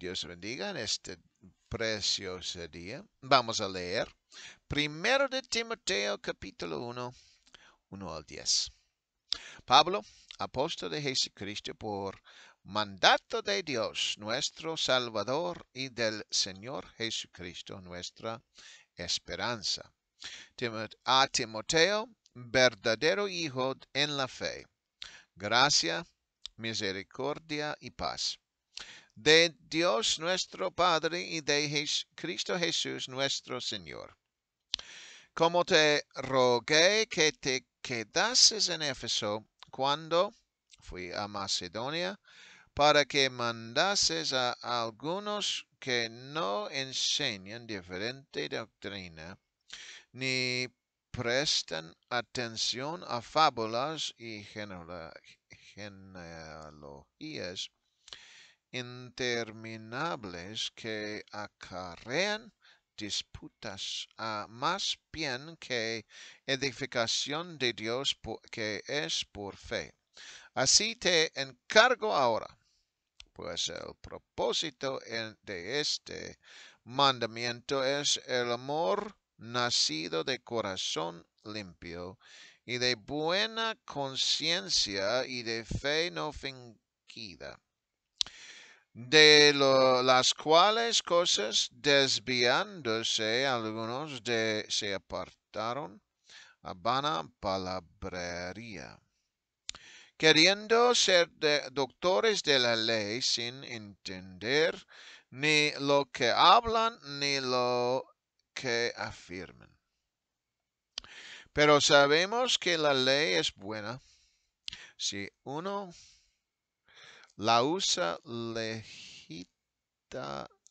Dios bendiga en este precioso día. Vamos a leer. Primero de Timoteo capítulo 1, 1 al 10. Pablo, apóstol de Jesucristo por mandato de Dios, nuestro Salvador y del Señor Jesucristo, nuestra esperanza. A Timoteo, verdadero hijo en la fe. Gracia, misericordia y paz de Dios nuestro Padre y de Cristo Jesús nuestro Señor. Como te rogué que te quedases en Éfeso cuando fui a Macedonia, para que mandases a algunos que no enseñan diferente doctrina, ni prestan atención a fábulas y genealogías interminables que acarrean disputas, a más bien que edificación de Dios que es por fe. Así te encargo ahora, pues el propósito de este mandamiento es el amor nacido de corazón limpio y de buena conciencia y de fe no fingida de las cuales cosas desviándose algunos de se apartaron a vana palabrería, queriendo ser doctores de la ley sin entender ni lo que hablan ni lo que afirman. Pero sabemos que la ley es buena si uno la usa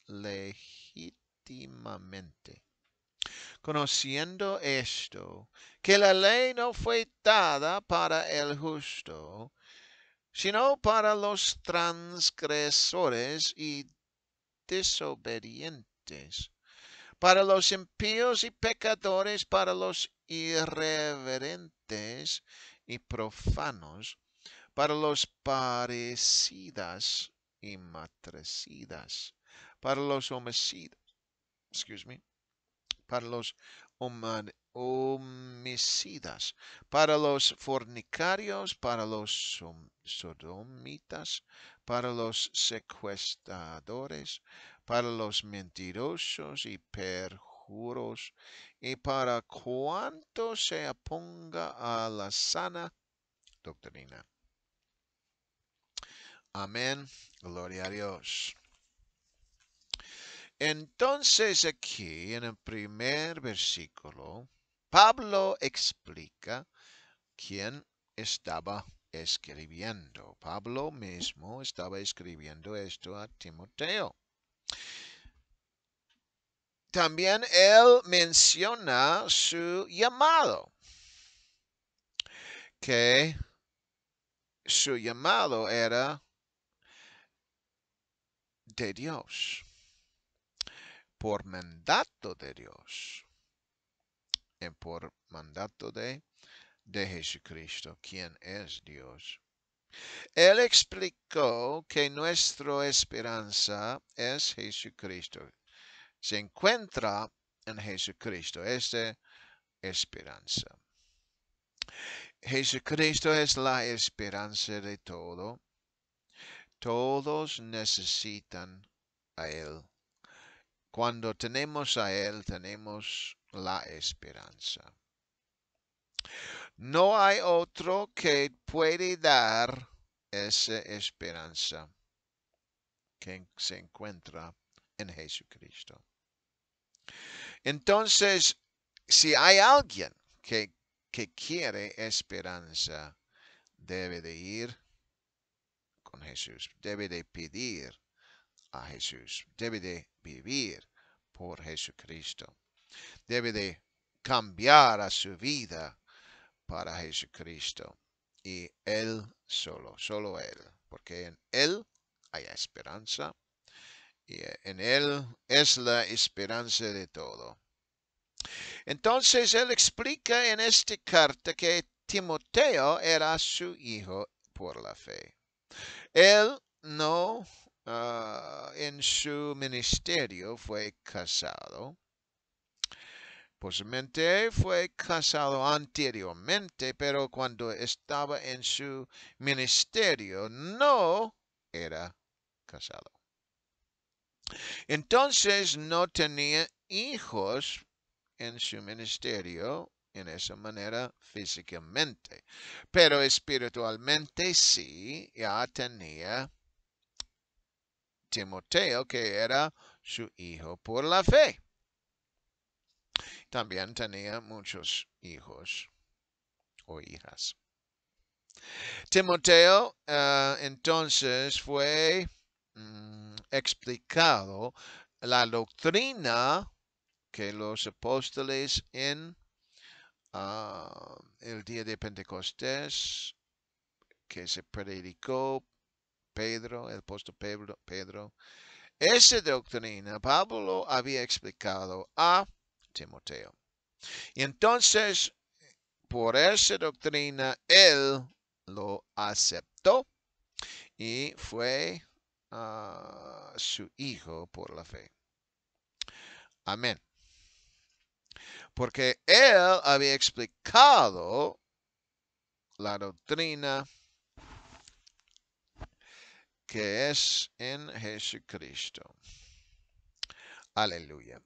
legítimamente. Conociendo esto, que la ley no fue dada para el justo, sino para los transgresores y desobedientes, para los impíos y pecadores, para los irreverentes y profanos, para los parecidas y matricidas, para los homicidas, excuse me, para los para los fornicarios, para los sodomitas, para los secuestradores, para los mentirosos y perjuros, y para cuanto se aponga a la sana doctrina. Amén. Gloria a Dios. Entonces aquí en el primer versículo, Pablo explica quién estaba escribiendo. Pablo mismo estaba escribiendo esto a Timoteo. También él menciona su llamado, que su llamado era Dios, por mandato de Dios, y por mandato de, Jesucristo, quien es Dios. Él explicó que nuestra esperanza es Jesucristo. Se encuentra en Jesucristo, esa esperanza. Jesucristo es la esperanza de todo todos necesitan a Él. Cuando tenemos a Él, tenemos la esperanza. No hay otro que puede dar esa esperanza que se encuentra en Jesucristo. Entonces, si hay alguien que, quiere esperanza, debe de ir con Jesús, debe de pedir a Jesús, debe de vivir por Jesucristo, debe de cambiar a su vida para Jesucristo y Él solo, solo Él, porque en Él hay esperanza y en Él es la esperanza de todo. Entonces Él explica en esta carta que Timoteo era su hijo por la fe. Él no ah, en su ministerio fue casado. Posiblemente fue casado anteriormente, pero cuando estaba en su ministerio no era casado. Entonces no tenía hijos en su ministerio en esa manera físicamente, pero espiritualmente sí ya tenía Timoteo, que era su hijo por la fe. También tenía muchos hijos o hijas. Timoteo eh, entonces fue mm, explicado la doctrina que los apóstoles en Ah, el día de Pentecostés, que se predicó Pedro, el apóstol Pedro, Esa doctrina Pablo había explicado a Timoteo. Y entonces, por esa doctrina, él lo aceptó y fue su hijo por la fe. Amén porque él había explicado la doctrina que es en Jesucristo. Aleluya.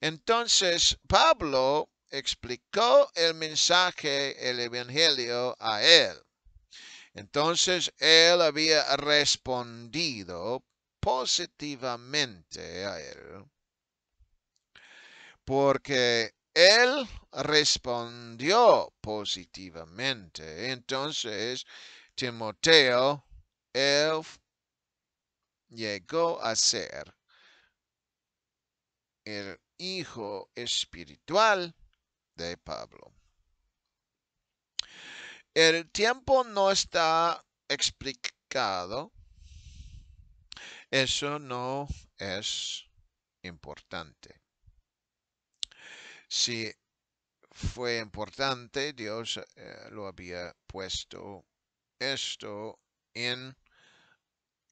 Entonces Pablo explicó el mensaje, el evangelio a él. Entonces él había respondido positivamente a él porque él respondió positivamente. Entonces, Timoteo, él llegó a ser el hijo espiritual de Pablo. El tiempo no está explicado. Eso no es importante si fue importante, Dios eh, lo había puesto esto en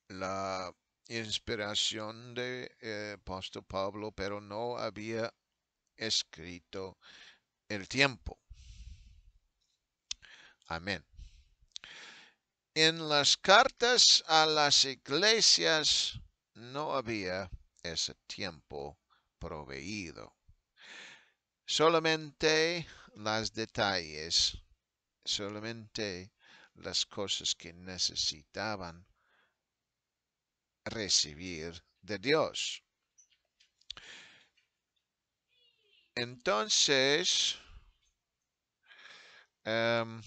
la inspiración de eh, apóstol Pablo, pero no había escrito el tiempo. Amén. En las cartas a las iglesias no había ese tiempo proveído solamente los detalles, solamente las cosas que necesitaban recibir de Dios. Entonces, em,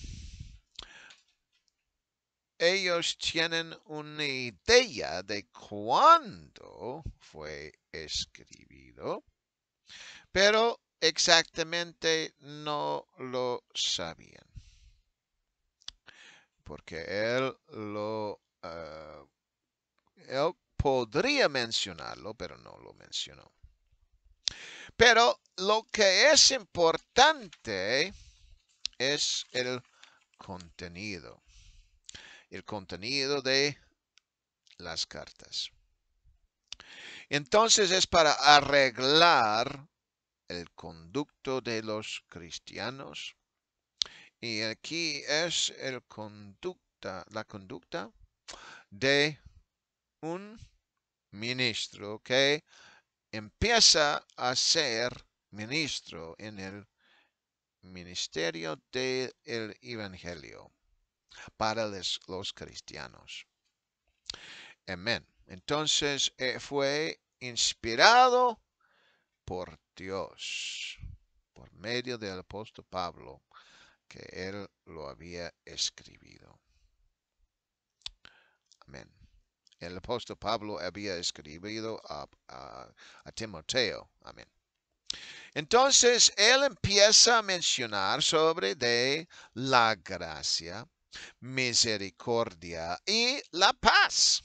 ellos tienen una idea de cuándo fue escribido, pero exactamente no lo sabían. Porque él lo... Ah, podría mencionarlo, pero no lo mencionó. Pero lo que es importante es el contenido. El contenido de las cartas. Entonces es para arreglar el conducto de los cristianos. Y aquí es el conducta, la conducta de un ministro que empieza a ser ministro en el ministerio del el Evangelio para los, cristianos. Amén. Entonces eh, fue inspirado por Dios, por medio del apóstol Pablo, que él lo había escribido. Amén. El apóstol Pablo había escribido a, Timoteo. Amén. Entonces él empieza a mencionar sobre de la gracia, misericordia y la paz.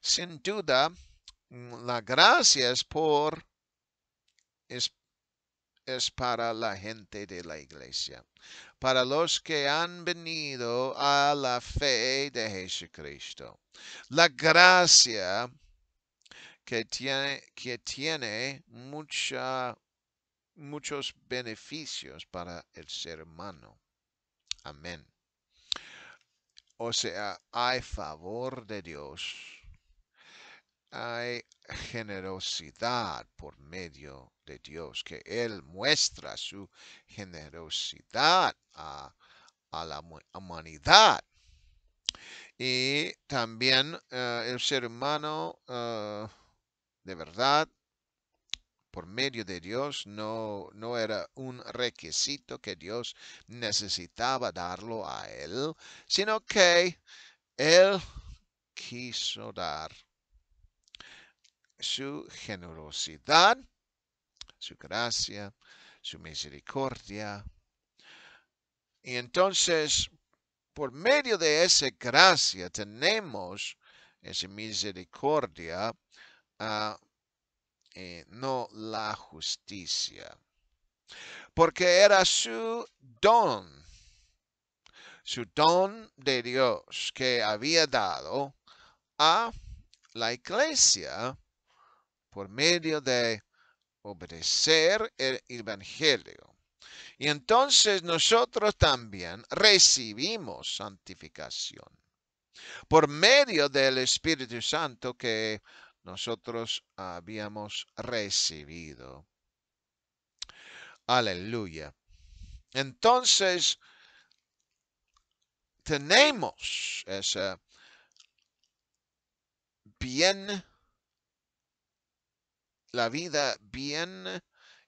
Sin duda, la gracia es por es, es para la gente de la iglesia, para los que han venido a la fe de Jesucristo. La gracia que tiene, que tiene mucha, muchos beneficios para el ser humano. Amén. O sea, hay favor de Dios, hay generosidad por medio Dios, que Él muestra su generosidad a, la humanidad. Y también eh, el ser humano, eh, de verdad, por medio de Dios, no, no era un requisito que Dios necesitaba darlo a él, sino que él quiso dar su generosidad su gracia, su misericordia. Y entonces, por medio de esa gracia, tenemos esa misericordia, ah, eh, no la justicia. Porque era su don, su don de Dios que había dado a la iglesia por medio de obedecer el Evangelio. Y entonces nosotros también recibimos santificación por medio del Espíritu Santo que nosotros habíamos recibido. Aleluya. Entonces, tenemos esa bien la vida bien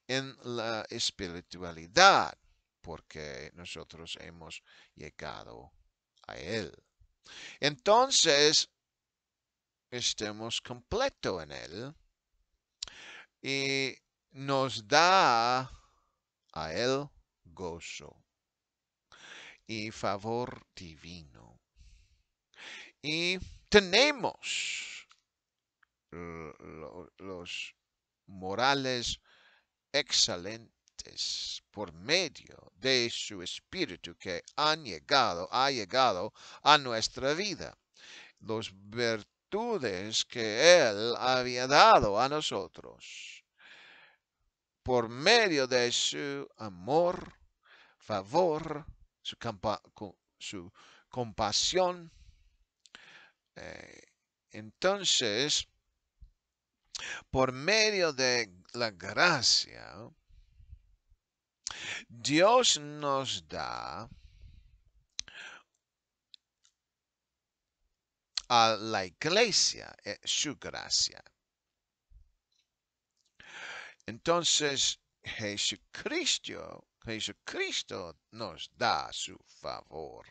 en la espiritualidad, porque nosotros hemos llegado a Él. Entonces, estemos completo en Él y nos da a Él gozo y favor divino. Y tenemos los morales excelentes por medio de su espíritu que han llegado, ha llegado a nuestra vida. Las virtudes que Él había dado a nosotros por medio de su amor, favor, su, compasión. Eh, entonces, por medio de la gracia, Dios nos da a la iglesia eh, su gracia. Entonces, Jesucristo, Jesucristo nos da su favor.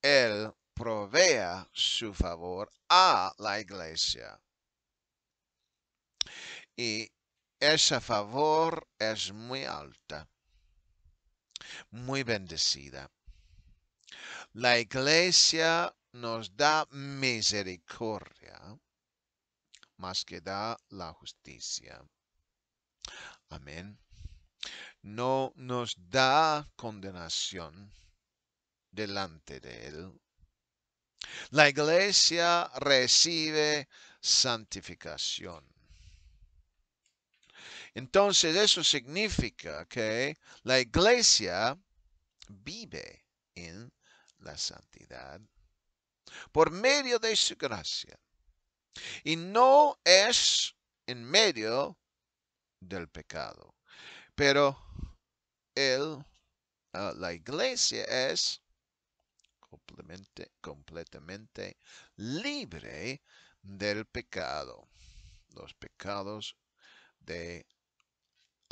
Él provea su favor a la iglesia y esa favor es muy alta, muy bendecida. La iglesia nos da misericordia más que da la justicia. Amén. No nos da condenación delante de Él. La iglesia recibe santificación. Entonces eso significa que la iglesia vive en la santidad por medio de su gracia y no es en medio del pecado. Pero él, ah, la iglesia es completamente, completamente libre del pecado, los pecados de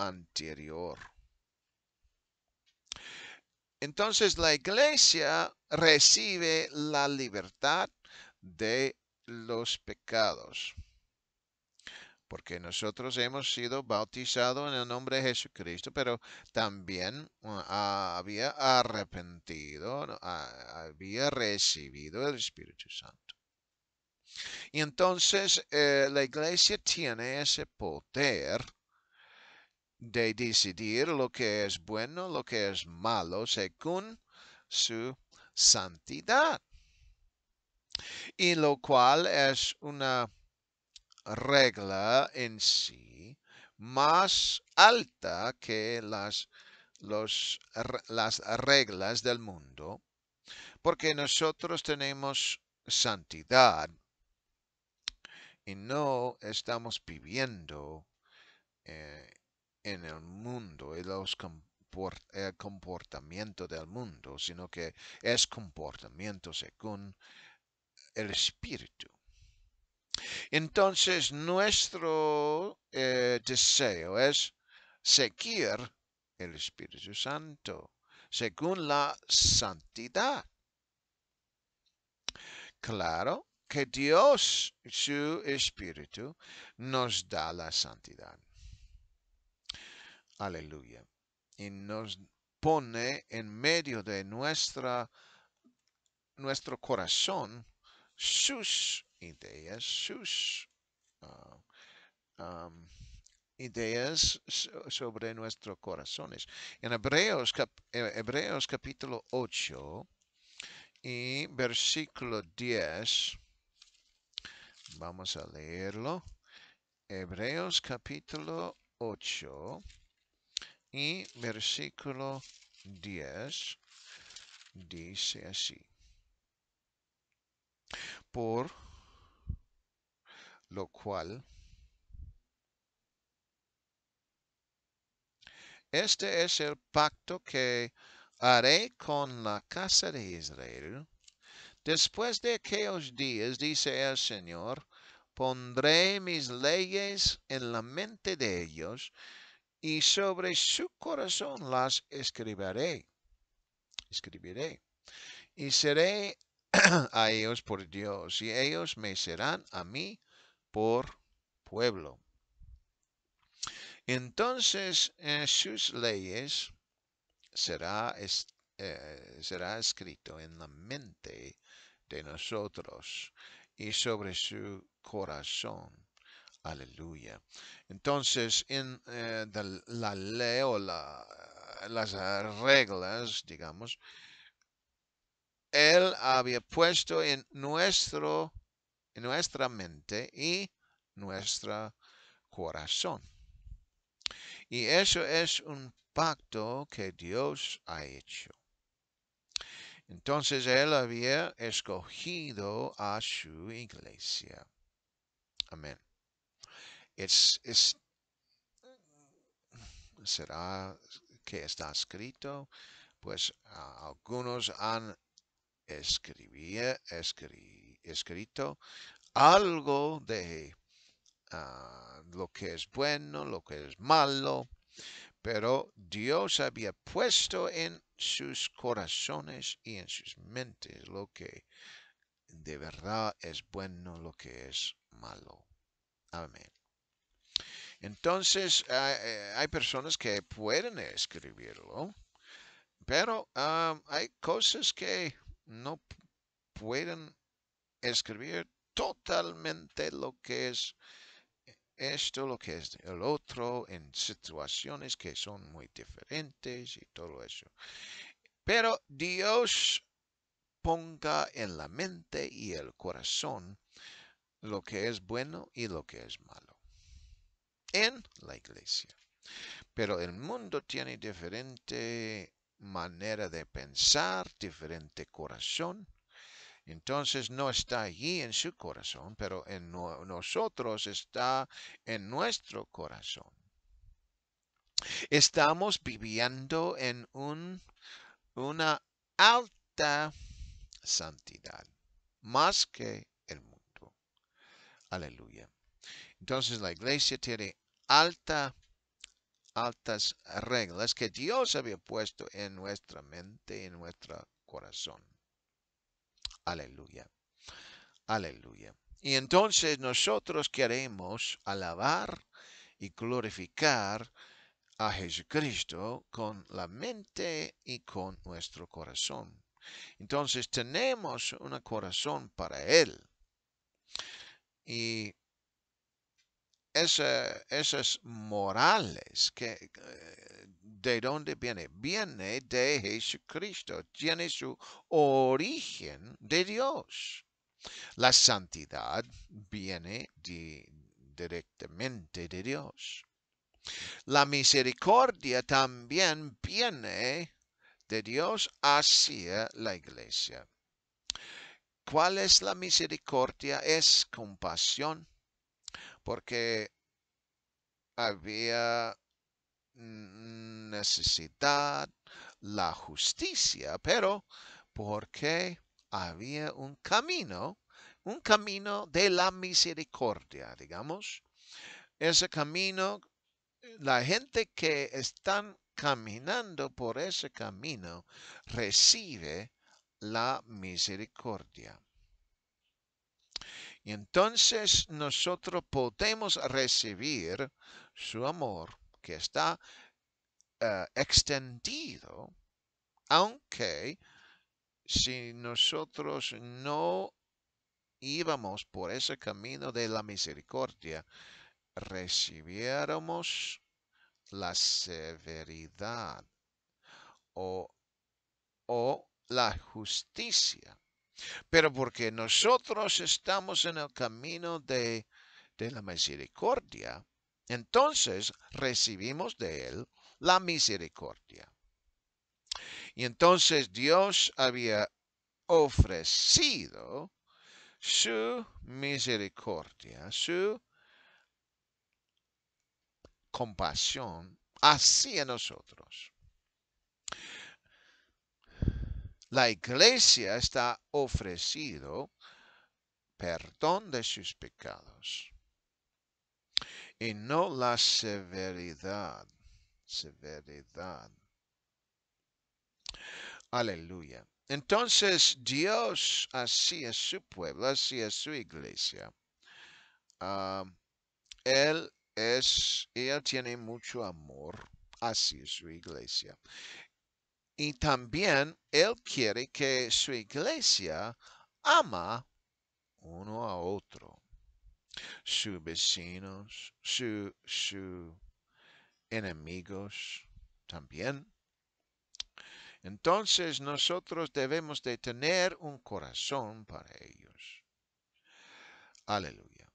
anterior. Entonces la iglesia recibe la libertad de los pecados, porque nosotros hemos sido bautizados en el nombre de Jesucristo, pero también uh, había arrepentido, había recibido el Espíritu Santo. Y entonces eh, la iglesia tiene ese poder de decidir lo que es bueno, lo que es malo, según su santidad. Y lo cual es una regla en sí más alta que las, los, las reglas del mundo, porque nosotros tenemos santidad y no estamos viviendo eh, en el mundo y los el comportamiento del mundo, sino que es comportamiento según el espíritu. Entonces nuestro eh, deseo es seguir el Espíritu Santo según la santidad. Claro que Dios, su Espíritu, nos da la santidad. Aleluya. Y nos pone en medio de nuestra, nuestro corazón sus ideas, sus ah, ideas sobre nuestros corazones. En Hebreos, eh, Hebreos capítulo 8 y versículo 10, vamos a leerlo. Hebreos capítulo 8 y versículo 10 dice así. Por lo cual, este es el pacto que haré con la casa de Israel. Después de aquellos días, dice el Señor, pondré mis leyes en la mente de ellos y sobre su corazón las escribiré. Escribiré. Y seré a ellos por Dios, y ellos me serán a mí por pueblo. Entonces en eh, sus leyes será, es, eh, será escrito en la mente de nosotros y sobre su corazón Aleluya. Entonces, en eh, la ley o las eh, reglas, digamos, Él había puesto en, nuestro, en nuestra mente y nuestro corazón. Y eso es un pacto que Dios ha hecho. Entonces Él había escogido a su iglesia. Amén. Es, será que está escrito, pues algunos han escrito algo de ah, lo que es bueno, lo que es malo, pero Dios había puesto en sus corazones y en sus mentes lo que de verdad es bueno, lo que es malo. Amén. Entonces, eh, hay, personas que pueden escribirlo, pero hay cosas que no pueden escribir totalmente lo que es e, esto, lo que es el otro, en situaciones que son muy diferentes y todo eso. Pero Dios ponga en la mente y el corazón lo que es bueno y lo que es malo en la iglesia. Pero el mundo tiene diferente manera de pensar, diferente corazón. Entonces no está allí en su corazón, pero en nosotros está en nuestro corazón. Estamos viviendo en un, una alta santidad, más que el mundo. Aleluya. Entonces la iglesia tiene altas reglas que Dios había puesto en nuestra mente, y en nuestro corazón. Aleluya. Aleluya. Y entonces nosotros queremos alabar y glorificar a Jesucristo con la mente y con nuestro corazón. Entonces tenemos un corazón para Él. Y esas morales que eh, de dónde viene viene de Jesucristo tiene su origen de Dios la santidad viene directamente de Dios la misericordia también viene de Dios hacia la iglesia. ¿Cuál es la misericordia? Es compasión, porque había necesidad la justicia, pero porque había un camino, un camino de la misericordia, digamos. Ese camino, la gente que están caminando por ese camino recibe la misericordia. Y entonces nosotros podemos recibir su amor que está eh, extendido, aunque si nosotros no íbamos por ese camino de la misericordia, recibiéramos la severidad o la justicia pero porque nosotros estamos en el camino de, la misericordia, entonces recibimos de Él la misericordia. Y entonces Dios había ofrecido su misericordia, su compasión hacia nosotros. la iglesia está ofrecido perdón de sus pecados y no la severidad, severidad. Aleluya. Entonces Dios así es su pueblo, así es su iglesia. Ah, él es, él tiene mucho amor es su iglesia. Y también Él quiere que su iglesia ama uno a otro. Sus vecinos, sus su enemigos también. Entonces nosotros debemos de tener un corazón para ellos. Aleluya.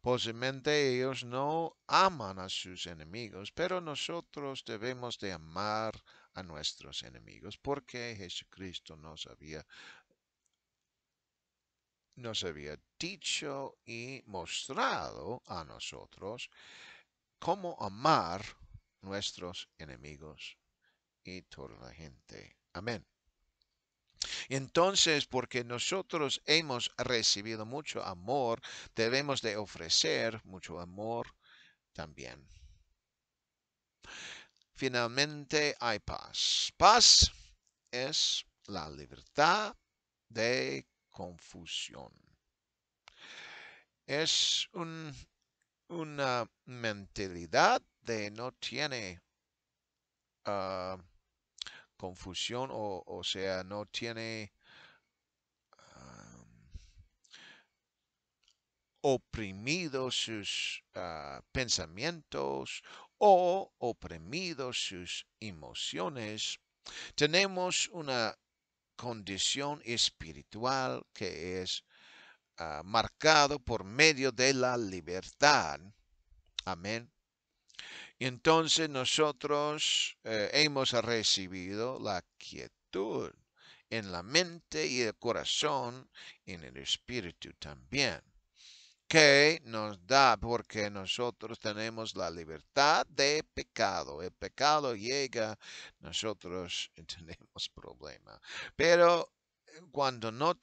Posiblemente ellos no aman a sus enemigos, pero nosotros debemos de amar a nuestros enemigos, porque Jesucristo nos había nos había dicho y mostrado a nosotros cómo amar nuestros enemigos y toda la gente. Amén. Entonces, porque nosotros hemos recibido mucho amor, debemos de ofrecer mucho amor también. Finalmente hay paz. Paz es la libertad de confusión. Es una mentalidad de no tiene ah, confusión o, sea, no tiene ah, oprimido oprimidos sus ah, pensamientos o oprimido sus emociones, tenemos una condición espiritual que es ah, marcado por medio de la libertad. Amén. Y Entonces nosotros eh, hemos recibido la quietud en la mente y el corazón, en el espíritu también nos da porque nosotros tenemos la libertad de pecado. El pecado llega, nosotros tenemos problema. Pero eh, cuando no,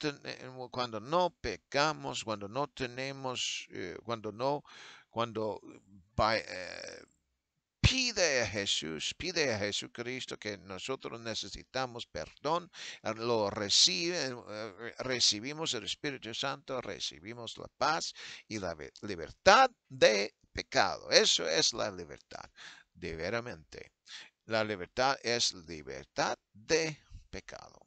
cuando no pecamos, cuando no tenemos, eh, cuando no, cuando eh, pide a Jesús, pide a Jesucristo que nosotros necesitamos perdón, lo recibe, eh, recibimos el Espíritu Santo, recibimos la paz y la libertad de pecado. Eso es la libertad, de veramente. La libertad es libertad de pecado.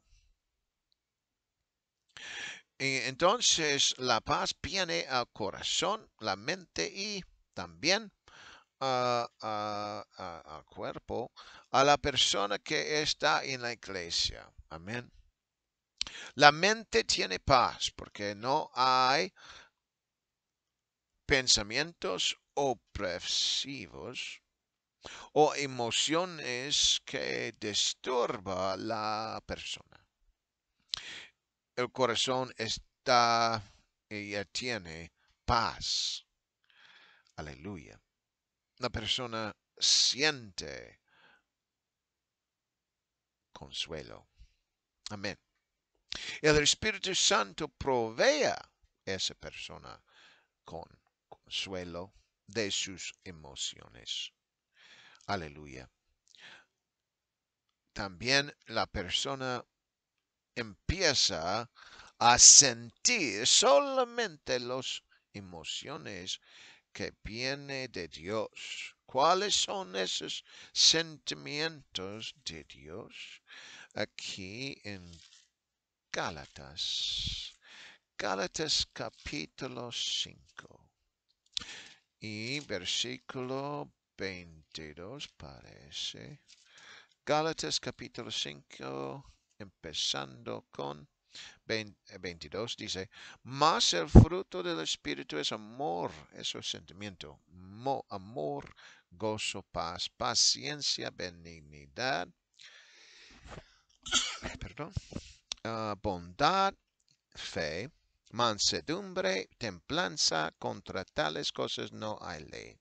entonces la paz viene al corazón, la mente y también a, cuerpo a la persona que está en la iglesia. Amén. La mente tiene paz porque no hay pensamientos opresivos o emociones que disturba la persona. El corazón está y tiene paz. Aleluya la persona siente consuelo. Amén. El Espíritu Santo provea a esa persona con consuelo de sus emociones. Aleluya. También la persona empieza a sentir solamente las emociones que viene de Dios. ¿Cuáles son esos sentimientos de Dios? Aquí en Gálatas, Gálatas capítulo 5 y versículo 22 parece. Gálatas capítulo 5, empezando con 22 eh, dice, más el fruto del Espíritu es amor, eso es sentimiento, amor, gozo, paz, paciencia, benignidad, perdón, ah, bondad, fe, mansedumbre, templanza, contra tales cosas no hay ley.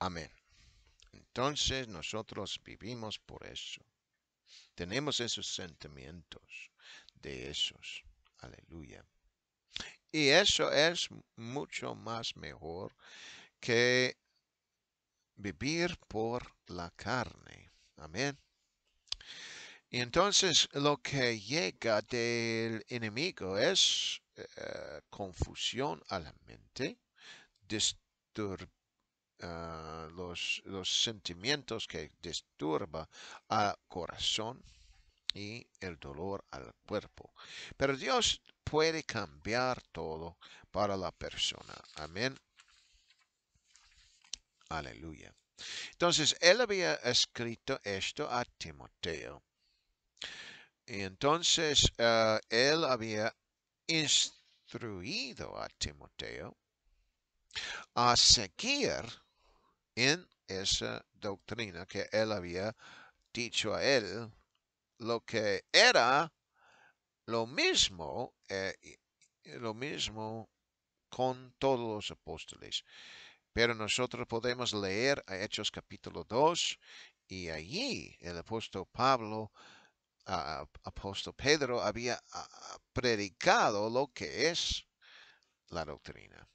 Amén. Entonces nosotros vivimos por eso. Tenemos esos sentimientos de esos. Aleluya. Y eso es mucho más mejor que vivir por la carne. Amén. Y entonces lo que llega del enemigo es eh, confusión a la mente, disturb Ah, los, sentimientos que disturba al corazón y el dolor al cuerpo. Pero Dios puede cambiar todo para la persona. Amén. Aleluya. Entonces, él había escrito esto a Timoteo. Y entonces, ah, él había instruido a Timoteo a seguir en esa doctrina que él había dicho a él, lo que era lo mismo, eh, lo mismo con todos los apóstoles. Pero nosotros podemos leer a Hechos capítulo 2 y allí el apóstol Pablo, apóstol Pedro había predicado lo que es la doctrina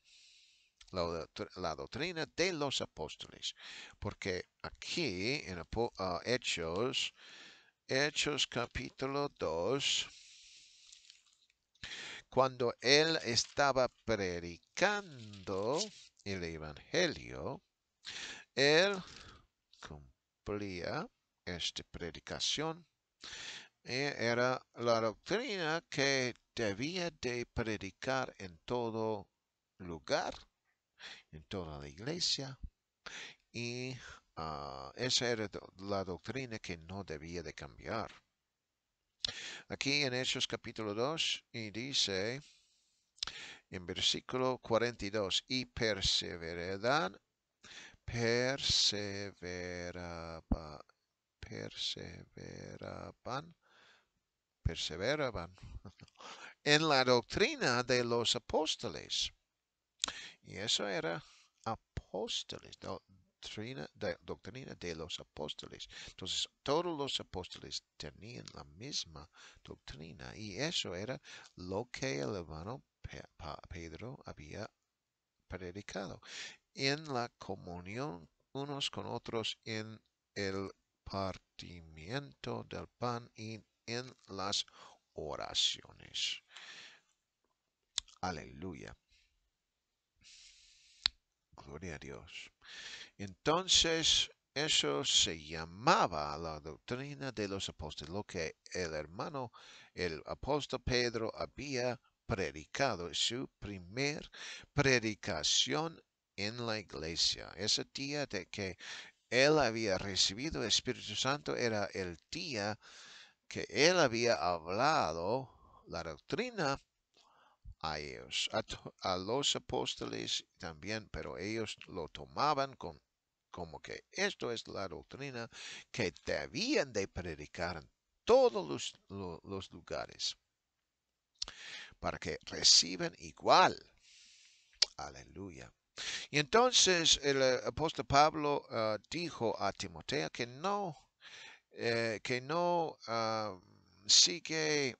la, doctrina de los apóstoles. Porque aquí en ah, Hechos, Hechos capítulo 2, cuando él estaba predicando el Evangelio, él cumplía esta predicación. E, era la doctrina que debía de predicar en todo lugar en toda la iglesia y ah, esa era la doctrina que no debía de cambiar. Aquí en Hechos capítulo 2 y dice en versículo 42 y perseveraban perseveraban perseveraban perseveraban en la doctrina de los apóstoles y eso era apóstoles, doctrina, de los apóstoles. Entonces, todos los apóstoles tenían la misma doctrina y eso era lo que el hermano Pedro había predicado en la comunión unos con otros en el partimiento del pan y en las oraciones. Aleluya. Gloria a Dios. Entonces, eso se llamaba la doctrina de los apóstoles, lo que el hermano, el apóstol Pedro había predicado, su primer predicación en la iglesia. Ese día de que él había recibido el Espíritu Santo era el día que él había hablado la doctrina a ellos, a, los apóstoles también, pero ellos lo tomaban con, como que esto es la doctrina que debían de predicar en todos los, lugares, para que reciban igual. Aleluya. Y entonces el eh, apóstol Pablo ah, dijo a Timoteo que no, eh, que no sí ah, sigue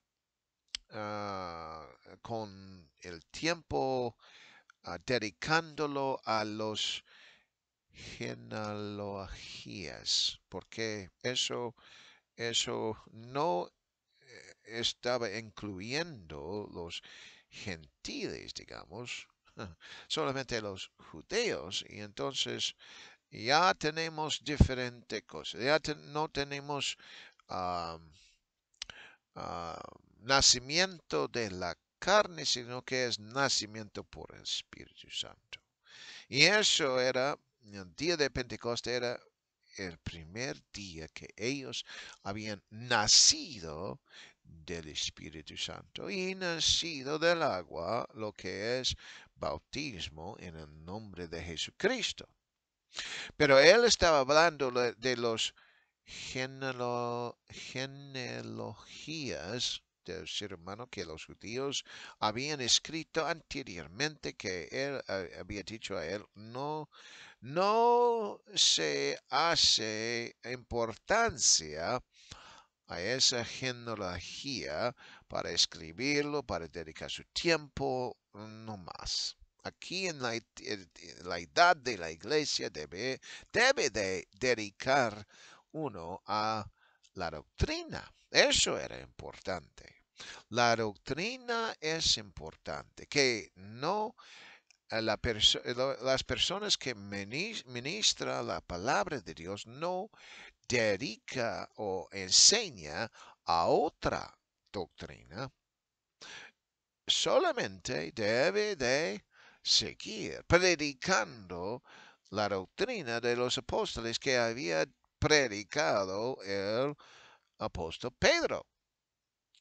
Ah, ah, con el tiempo, ah, dedicándolo a los genealogías, porque eso, eso no eh, estaba incluyendo los gentiles, digamos, solamente los judeos, y entonces ya tenemos diferentes cosas, ya no tenemos um, nacimiento de la carne, sino que es nacimiento por el Espíritu Santo. Y eso era, el día de Pentecostés era el primer día que ellos habían nacido del Espíritu Santo y nacido del agua, lo que es bautismo en el nombre de Jesucristo. Pero él estaba hablando de los genealogías del ser humano que los judíos habían escrito anteriormente, que él eh, había dicho a él, no, no se hace importancia a esa genealogía para escribirlo, para dedicar su tiempo, no más. Aquí en la, edad de la iglesia debe, debe de dedicar uno a la doctrina. Eso era importante. La doctrina es importante, que no eh, eh, las personas que ministra la palabra de Dios no dedica o enseña a otra doctrina, solamente debe de seguir predicando la doctrina de los apóstoles que había predicado el apóstol Pedro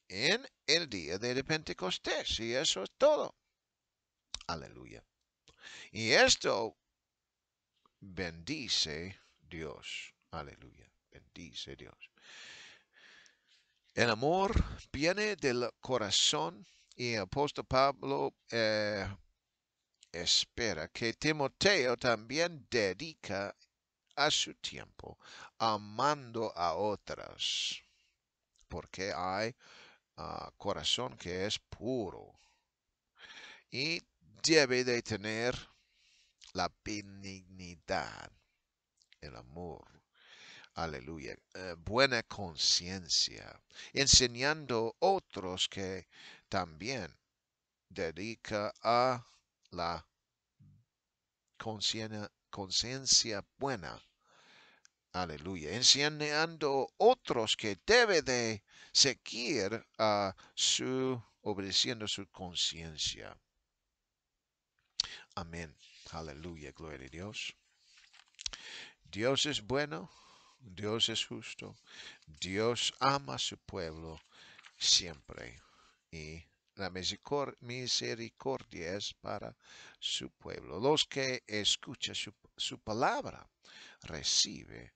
en el día de Pentecostés. Y eso es todo. Aleluya. Y esto bendice Dios. Aleluya. Bendice Dios. El amor viene del corazón y el apóstol Pablo eh, espera que Timoteo también dedica a su tiempo amando a otras, porque hay Ah, corazón que es puro y debe de tener la benignidad, el amor, aleluya, eh, buena conciencia, enseñando otros que también dedica a la conciencia buena Aleluya. Enseñando otros que debe de seguir a ah, su, obedeciendo su conciencia. Amén. Aleluya. Gloria a Dios. Dios es bueno. Dios es justo. Dios ama a su pueblo siempre. Y la misericordia es para su pueblo. Los que escuchan su, palabra recibe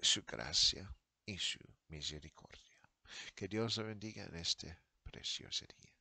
su gracia y su misericordia. Que Dios lo bendiga en este precioso día.